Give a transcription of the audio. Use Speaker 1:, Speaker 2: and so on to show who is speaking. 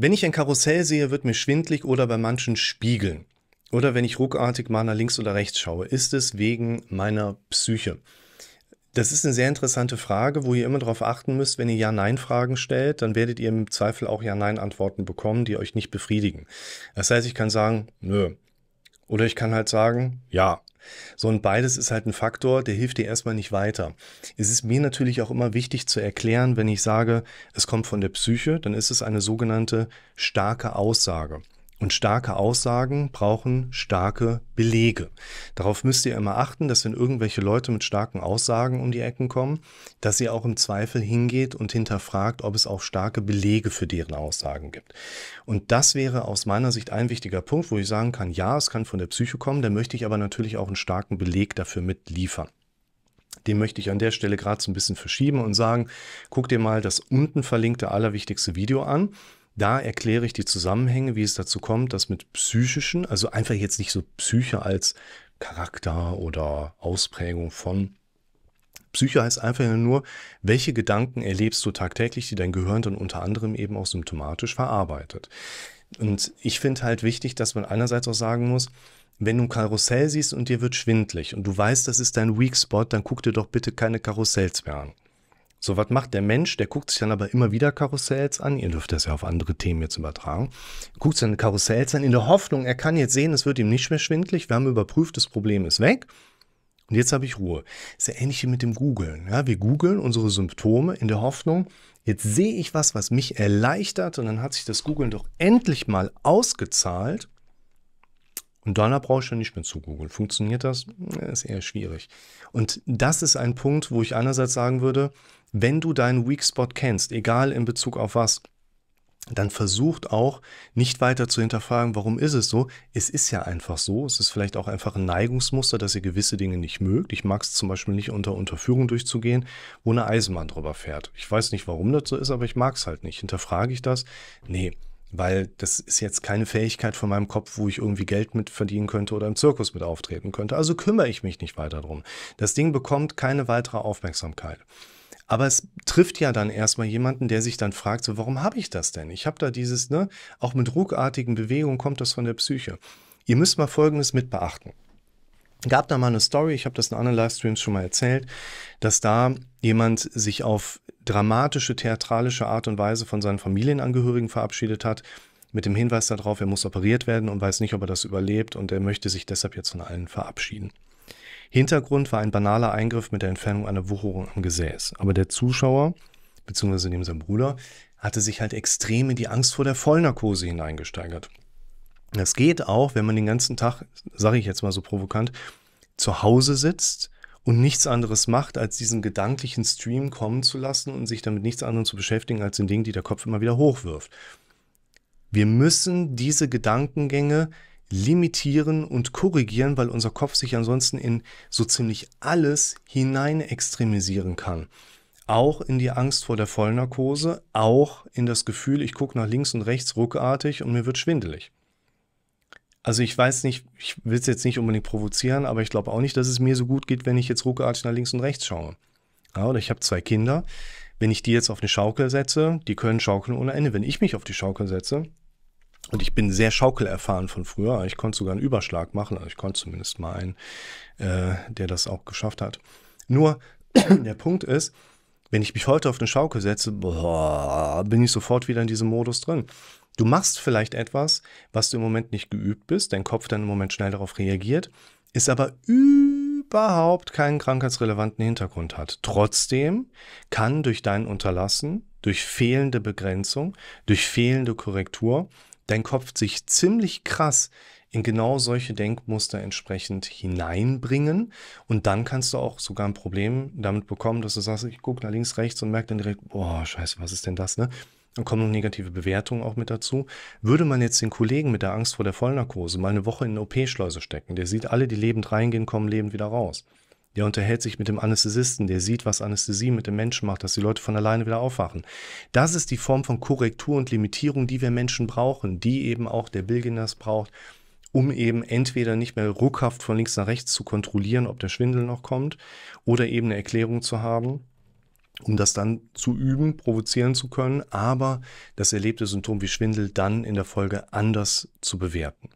Speaker 1: Wenn ich ein Karussell sehe, wird mir schwindlig oder bei manchen spiegeln. Oder wenn ich ruckartig mal nach links oder rechts schaue, ist es wegen meiner Psyche. Das ist eine sehr interessante Frage, wo ihr immer darauf achten müsst, wenn ihr Ja-Nein-Fragen stellt, dann werdet ihr im Zweifel auch Ja-Nein-Antworten bekommen, die euch nicht befriedigen. Das heißt, ich kann sagen, nö. Oder ich kann halt sagen, ja. So und beides ist halt ein Faktor, der hilft dir erstmal nicht weiter. Es ist mir natürlich auch immer wichtig zu erklären, wenn ich sage, es kommt von der Psyche, dann ist es eine sogenannte starke Aussage. Und starke Aussagen brauchen starke Belege. Darauf müsst ihr immer achten, dass wenn irgendwelche Leute mit starken Aussagen um die Ecken kommen, dass ihr auch im Zweifel hingeht und hinterfragt, ob es auch starke Belege für deren Aussagen gibt. Und das wäre aus meiner Sicht ein wichtiger Punkt, wo ich sagen kann, ja, es kann von der Psyche kommen, da möchte ich aber natürlich auch einen starken Beleg dafür mitliefern. Den möchte ich an der Stelle gerade so ein bisschen verschieben und sagen, guck dir mal das unten verlinkte allerwichtigste Video an. Da erkläre ich die Zusammenhänge, wie es dazu kommt, dass mit psychischen, also einfach jetzt nicht so Psyche als Charakter oder Ausprägung von. Psyche heißt einfach nur, welche Gedanken erlebst du tagtäglich, die dein Gehirn dann unter anderem eben auch symptomatisch verarbeitet. Und ich finde halt wichtig, dass man einerseits auch sagen muss, wenn du ein Karussell siehst und dir wird schwindlig und du weißt, das ist dein Weak Spot, dann guck dir doch bitte keine Karussells mehr an. So, was macht der Mensch? Der guckt sich dann aber immer wieder Karussells an. Ihr dürft das ja auf andere Themen jetzt übertragen. Guckt sich dann Karussells an in der Hoffnung, er kann jetzt sehen, es wird ihm nicht mehr schwindlig. Wir haben überprüft, das Problem ist weg. Und jetzt habe ich Ruhe. ist ja ähnlich wie mit dem Googeln. Ja, wir googeln unsere Symptome in der Hoffnung, jetzt sehe ich was, was mich erleichtert. Und dann hat sich das Googeln doch endlich mal ausgezahlt. Und Dollar brauche ich schon nicht mehr zu Google. Funktioniert das? Äh, ist eher schwierig. Und das ist ein Punkt, wo ich einerseits sagen würde, wenn du deinen Weak Spot kennst, egal in Bezug auf was, dann versucht auch nicht weiter zu hinterfragen, warum ist es so. Es ist ja einfach so. Es ist vielleicht auch einfach ein Neigungsmuster, dass ihr gewisse Dinge nicht mögt. Ich mag es zum Beispiel nicht unter Unterführung durchzugehen, wo eine Eisenbahn drüber fährt. Ich weiß nicht, warum das so ist, aber ich mag es halt nicht. Hinterfrage ich das? Nee. Weil das ist jetzt keine Fähigkeit von meinem Kopf, wo ich irgendwie Geld mit verdienen könnte oder im Zirkus mit auftreten könnte. Also kümmere ich mich nicht weiter drum. Das Ding bekommt keine weitere Aufmerksamkeit. Aber es trifft ja dann erstmal jemanden, der sich dann fragt, so, warum habe ich das denn? Ich habe da dieses, ne, auch mit ruckartigen Bewegungen kommt das von der Psyche. Ihr müsst mal Folgendes mit beachten. Gab da mal eine Story, ich habe das in anderen Livestreams schon mal erzählt, dass da jemand sich auf dramatische, theatralische Art und Weise von seinen Familienangehörigen verabschiedet hat, mit dem Hinweis darauf, er muss operiert werden und weiß nicht, ob er das überlebt und er möchte sich deshalb jetzt von allen verabschieden. Hintergrund war ein banaler Eingriff mit der Entfernung einer Wucherung am Gesäß. Aber der Zuschauer, beziehungsweise neben seinem Bruder, hatte sich halt extrem in die Angst vor der Vollnarkose hineingesteigert. Das geht auch, wenn man den ganzen Tag, sage ich jetzt mal so provokant, zu Hause sitzt und nichts anderes macht, als diesen gedanklichen Stream kommen zu lassen und sich damit nichts anderem zu beschäftigen, als den Dingen, die der Kopf immer wieder hochwirft. Wir müssen diese Gedankengänge limitieren und korrigieren, weil unser Kopf sich ansonsten in so ziemlich alles hinein extremisieren kann. Auch in die Angst vor der Vollnarkose, auch in das Gefühl, ich gucke nach links und rechts ruckartig und mir wird schwindelig. Also ich weiß nicht, ich will es jetzt nicht unbedingt provozieren, aber ich glaube auch nicht, dass es mir so gut geht, wenn ich jetzt ruckartig nach links und rechts schaue. Ja, oder ich habe zwei Kinder. Wenn ich die jetzt auf eine Schaukel setze, die können schaukeln ohne Ende. Wenn ich mich auf die Schaukel setze, und ich bin sehr schaukelerfahren von früher, ich konnte sogar einen Überschlag machen, also ich konnte zumindest mal einen, äh, der das auch geschafft hat. Nur der Punkt ist, wenn ich mich heute auf eine Schaukel setze, boah, bin ich sofort wieder in diesem Modus drin. Du machst vielleicht etwas, was du im Moment nicht geübt bist, dein Kopf dann im Moment schnell darauf reagiert, ist aber überhaupt keinen krankheitsrelevanten Hintergrund hat. Trotzdem kann durch dein Unterlassen, durch fehlende Begrenzung, durch fehlende Korrektur dein Kopf sich ziemlich krass in genau solche Denkmuster entsprechend hineinbringen. Und dann kannst du auch sogar ein Problem damit bekommen, dass du sagst, ich gucke nach links, rechts und merke dann direkt, boah, scheiße, was ist denn das, ne? Dann kommen noch negative Bewertungen auch mit dazu. Würde man jetzt den Kollegen mit der Angst vor der Vollnarkose mal eine Woche in eine OP-Schleuse stecken, der sieht alle, die lebend reingehen, kommen lebend wieder raus. Der unterhält sich mit dem Anästhesisten, der sieht, was Anästhesie mit dem Menschen macht, dass die Leute von alleine wieder aufwachen. Das ist die Form von Korrektur und Limitierung, die wir Menschen brauchen, die eben auch der Billgeners braucht, um eben entweder nicht mehr ruckhaft von links nach rechts zu kontrollieren, ob der Schwindel noch kommt, oder eben eine Erklärung zu haben um das dann zu üben, provozieren zu können, aber das erlebte Symptom wie Schwindel dann in der Folge anders zu bewerten.